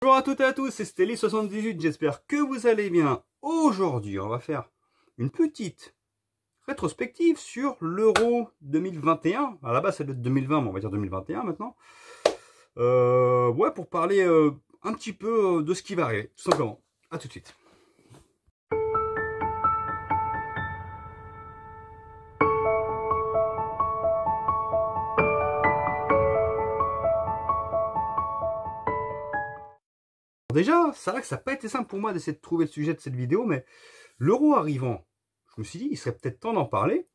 Bonjour à toutes et à tous, c'est stélie 78 j'espère que vous allez bien. Aujourd'hui, on va faire une petite rétrospective sur l'Euro 2021. À la base, c'est être 2020, mais on va dire 2021 maintenant. Euh, ouais, pour parler euh, un petit peu euh, de ce qui va arriver, tout simplement. A tout de suite. Déjà, c'est vrai que ça n'a pas été simple pour moi d'essayer de trouver le sujet de cette vidéo, mais l'euro arrivant, je me suis dit, il serait peut-être temps d'en parler,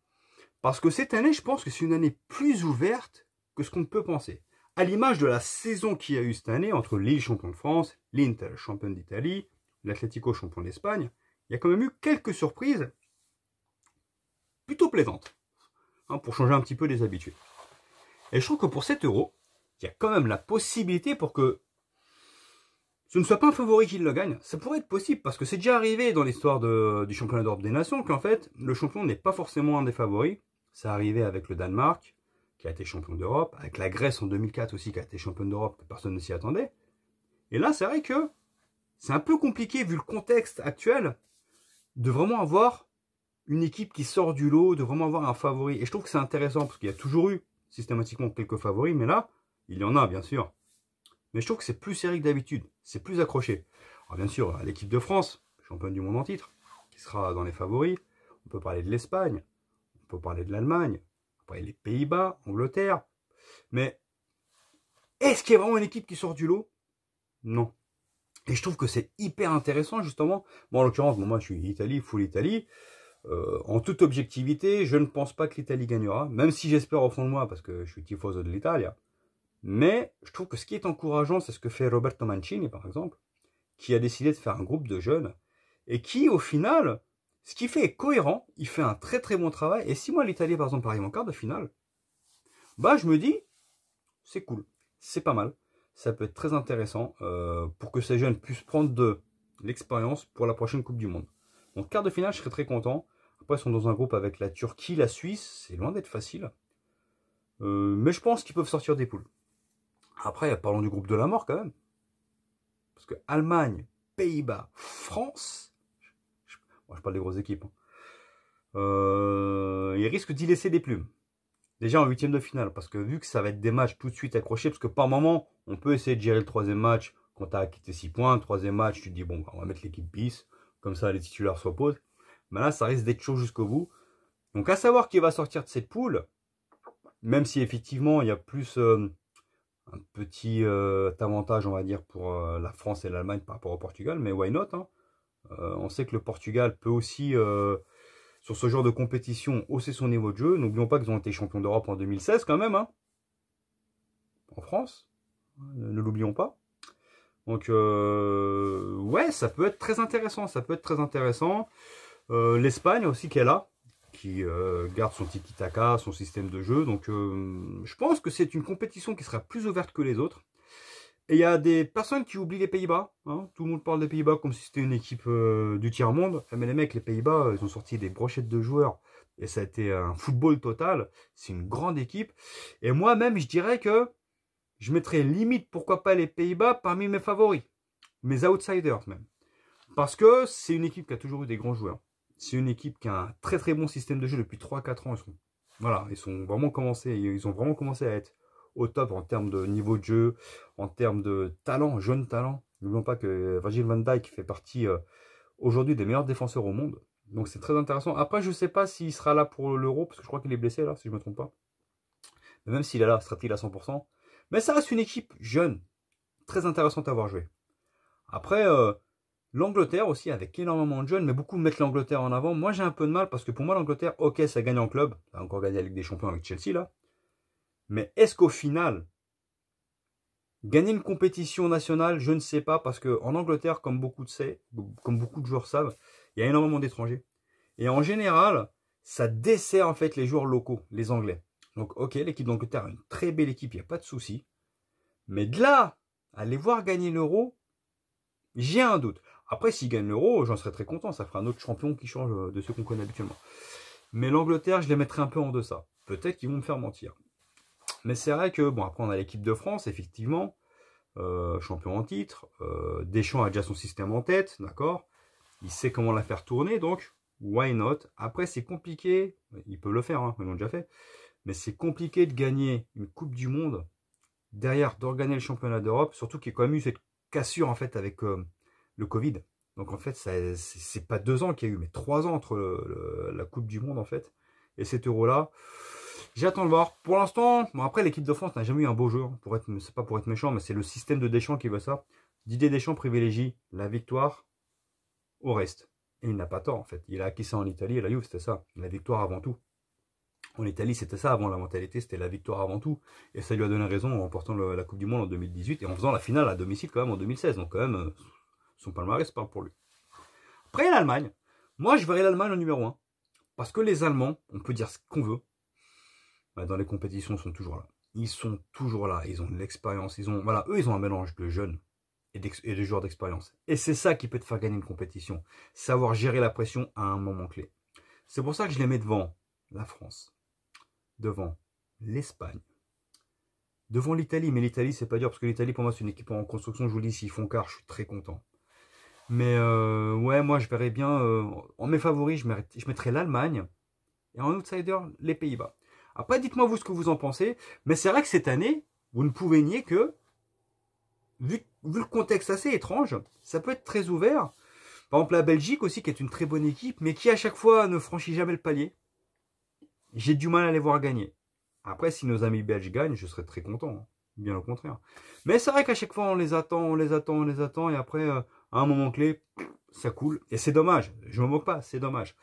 parce que cette année, je pense que c'est une année plus ouverte que ce qu'on peut penser. À l'image de la saison qu'il y a eu cette année entre Lille champion de France, l'Inter champion d'Italie, l'Atlético champion d'Espagne, il y a quand même eu quelques surprises plutôt plaisantes, hein, pour changer un petit peu les habitudes. Et je trouve que pour cet euro, il y a quand même la possibilité pour que ce ne soit pas un favori qui le gagne, ça pourrait être possible, parce que c'est déjà arrivé dans l'histoire du championnat d'Europe des Nations qu'en fait, le champion n'est pas forcément un des favoris. Ça arrivé avec le Danemark, qui a été champion d'Europe, avec la Grèce en 2004 aussi, qui a été championne d'Europe, que personne ne s'y attendait. Et là, c'est vrai que c'est un peu compliqué, vu le contexte actuel, de vraiment avoir une équipe qui sort du lot, de vraiment avoir un favori. Et je trouve que c'est intéressant, parce qu'il y a toujours eu systématiquement quelques favoris, mais là, il y en a, bien sûr mais je trouve que c'est plus sérieux que d'habitude, c'est plus accroché. Alors bien sûr, l'équipe de France, championne du monde en titre, qui sera dans les favoris, on peut parler de l'Espagne, on peut parler de l'Allemagne, parler les Pays-Bas, Angleterre, mais est-ce qu'il y a vraiment une équipe qui sort du lot Non. Et je trouve que c'est hyper intéressant justement. Moi en l'occurrence, moi je suis Italie, full Italie. Euh, en toute objectivité, je ne pense pas que l'Italie gagnera, même si j'espère au fond de moi, parce que je suis tifoso de l'Italie, mais je trouve que ce qui est encourageant, c'est ce que fait Roberto Mancini, par exemple, qui a décidé de faire un groupe de jeunes, et qui, au final, ce qu'il fait est cohérent, il fait un très très bon travail, et si moi l'Italie, par exemple, arrive en quart de finale, bah je me dis, c'est cool, c'est pas mal, ça peut être très intéressant euh, pour que ces jeunes puissent prendre de l'expérience pour la prochaine Coupe du Monde. Donc quart de finale, je serais très content. Après, ils sont dans un groupe avec la Turquie, la Suisse, c'est loin d'être facile. Euh, mais je pense qu'ils peuvent sortir des poules. Après, parlons du groupe de la mort quand même. Parce que Allemagne, Pays-Bas, France, moi je parle des grosses équipes, hein. euh, ils risquent d'y laisser des plumes. Déjà en huitième de finale, parce que vu que ça va être des matchs tout de suite accrochés, parce que par moment, on peut essayer de gérer le troisième match quand tu as acquitté 6 points. troisième match, tu te dis, bon, on va mettre l'équipe bis, comme ça les titulaires se Mais là, ça risque d'être chaud jusqu'au bout. Donc à savoir qui va sortir de cette poule, même si effectivement, il y a plus... Euh, un petit euh, avantage, on va dire, pour euh, la France et l'Allemagne par rapport au Portugal, mais why not hein? euh, On sait que le Portugal peut aussi, sur ce genre de compétition, hausser son niveau de jeu. N'oublions pas qu'ils ont été champions d'Europe en 2016 quand même, hein. en France, hein, ne, l'oublions pas. Donc, ouais, ça peut être très intéressant, ça peut être très intéressant. L'Espagne aussi qui est là, qui euh, garde son tiki-taka, son système de jeu. Donc euh, je pense que c'est une compétition qui sera plus ouverte que les autres. Et il y a des personnes qui oublient les Pays-Bas. Hein. Tout le monde parle des Pays-Bas comme si c'était une équipe euh, du tiers-monde. Ah, mais les mecs, les Pays-Bas, ils ont sorti des brochettes de joueurs. Et ça a été un football total. C'est une grande équipe. Et moi-même, je dirais que je mettrais limite, pourquoi pas, les Pays-Bas parmi mes favoris. Mes outsiders même. Parce que c'est une équipe qui a toujours eu des grands joueurs. C'est une équipe qui a un très très bon système de jeu depuis 3-4 ans. Ils voilà, ils sont vraiment commencés, ils ont vraiment commencé à être au top en termes de niveau de jeu, en termes de talent, jeune talent. N'oublions pas que Virgil van Dijk fait partie euh, aujourd'hui des meilleurs défenseurs au monde. Donc c'est très intéressant. Après, je ne sais pas s'il sera là pour l'euro, parce que je crois qu'il est blessé là, si je ne me trompe pas. Mais même s'il est là, sera-t-il à 100% Mais ça reste une équipe jeune, très intéressante à voir jouer. Après, euh, L'Angleterre aussi, avec énormément de jeunes, mais beaucoup mettent l'Angleterre en avant. Moi, j'ai un peu de mal parce que pour moi, l'Angleterre, ok, ça gagne en club. a encore gagné la des Champions avec Chelsea, là. Mais est-ce qu'au final, gagner une compétition nationale, je ne sais pas, parce qu'en Angleterre, comme beaucoup, de comme beaucoup de joueurs savent, il y a énormément d'étrangers. Et en général, ça dessert en fait les joueurs locaux, les Anglais. Donc, ok, l'équipe d'Angleterre a une très belle équipe, il n'y a pas de souci. Mais de là, aller voir gagner l'euro, j'ai un doute. Après, s'ils gagnent l'euro, j'en serais très content. Ça fera un autre champion qui change euh, de ceux qu'on connaît habituellement. Mais l'Angleterre, je les mettrai un peu en deçà. Peut-être qu'ils vont me faire mentir. Mais c'est vrai que, bon, après, on a l'équipe de France, effectivement. Euh, champion en titre. Euh, Deschamps a déjà son système en tête, d'accord Il sait comment la faire tourner, donc why not Après, c'est compliqué. Ils peuvent le faire, hein, ils l'ont déjà fait. Mais c'est compliqué de gagner une Coupe du Monde derrière d'organiser le championnat d'Europe, surtout qu'il y a quand même eu cette cassure en fait avec le Covid. Donc en fait, c'est pas deux ans qu'il y a eu, mais trois ans entre la Coupe du Monde en fait et cet euro-là. J'attends de voir. Pour l'instant, après l'équipe de France n'a jamais eu un beau jeu. Hein, pour être, pas pour être méchant, mais c'est le système de Deschamps qui veut ça. Didier Deschamps privilégie la victoire au reste. Et il n'a pas tort en fait. Il a acquis ça en Italie la Juve, c'était ça. La victoire avant tout. En Italie, c'était ça avant la mentalité, c'était la victoire avant tout. Et ça lui a donné raison en remportant la Coupe du Monde en 2018 et en faisant la finale à domicile quand même en 2016. Donc quand même, euh, son palmarès pas pour lui. Après l'Allemagne, moi je verrais l'Allemagne au numéro 1. Parce que les Allemands, on peut dire ce qu'on veut, bah, dans les compétitions, ils sont toujours là. Ils sont toujours là, ils ont de l'expérience, ils ont. Voilà, eux, ils ont un mélange de jeunes et, de joueurs d'expérience. Et c'est ça qui peut te faire gagner une compétition. Savoir gérer la pression à un moment clé. C'est pour ça que je les mets devant la France, devant l'Espagne, devant l'Italie. Mais l'Italie, c'est pas dur parce que l'Italie, pour moi, c'est une équipe en construction. Je vous dis, s'ils font quart, je suis très content. Mais euh, ouais, moi je verrais bien, euh, en mes favoris, je, mettrais, l'Allemagne et en outsider, les Pays-Bas. Après, dites-moi vous ce que vous en pensez, mais c'est vrai que cette année, vous ne pouvez nier que, vu, vu, le contexte assez étrange, ça peut être très ouvert. Par exemple, la Belgique aussi, qui est une très bonne équipe, mais qui à chaque fois ne franchit jamais le palier. J'ai du mal à les voir gagner. Après, si nos amis belges gagnent, je serais très content. Hein. Bien au contraire. Mais c'est vrai qu'à chaque fois, on les attend, on les attend, on les attend, et après, euh, à un moment clé, ça coule. Et c'est dommage. Je ne me moque pas, c'est dommage.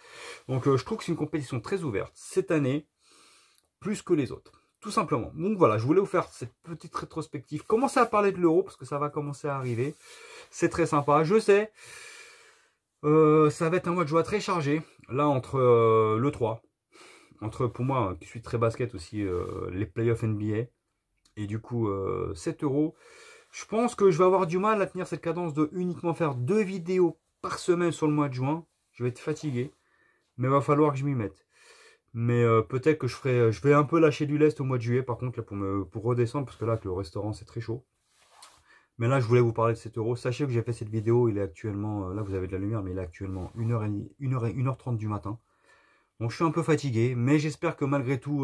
Donc, euh, je trouve que c'est une compétition très ouverte cette année, plus que les autres. Tout simplement. Donc voilà, je voulais vous faire cette petite rétrospective. Commencez à parler de l'euro, parce que ça va commencer à arriver. C'est très sympa. Je sais, euh, ça va être un mois de joie très chargé. Là, entre le 3, entre pour moi, qui suis très basket aussi, les playoffs NBA, et du coup, 7 euh, euros. Je pense que je vais avoir du mal à tenir cette cadence de uniquement faire deux vidéos par semaine sur le mois de juin. Je vais être fatigué. Mais il va falloir que je m'y mette. Mais euh, peut-être que je ferai. Euh, je vais un peu lâcher du lest au mois de juillet, par contre, là, pour, me, pour redescendre, parce que là, avec le restaurant, c'est très chaud. Mais là, je voulais vous parler de 7 euros. Sachez que j'ai fait cette vidéo, il est actuellement, là vous avez de la lumière, mais il est actuellement 1h30, 1h30 du matin. Bon, je suis un peu fatigué, mais j'espère que malgré tout,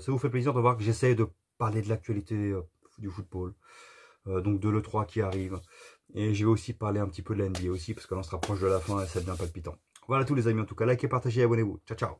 ça vous fait plaisir de voir que j'essaie de parler de l'actualité euh, du football, euh, donc de l'E3 qui arrive. Et je vais aussi parler un petit peu de l'NBA aussi, parce qu'on se rapproche de la fin et ça devient palpitant. Voilà tous les amis, en tout cas, likez, partagez, abonnez-vous. Ciao, ciao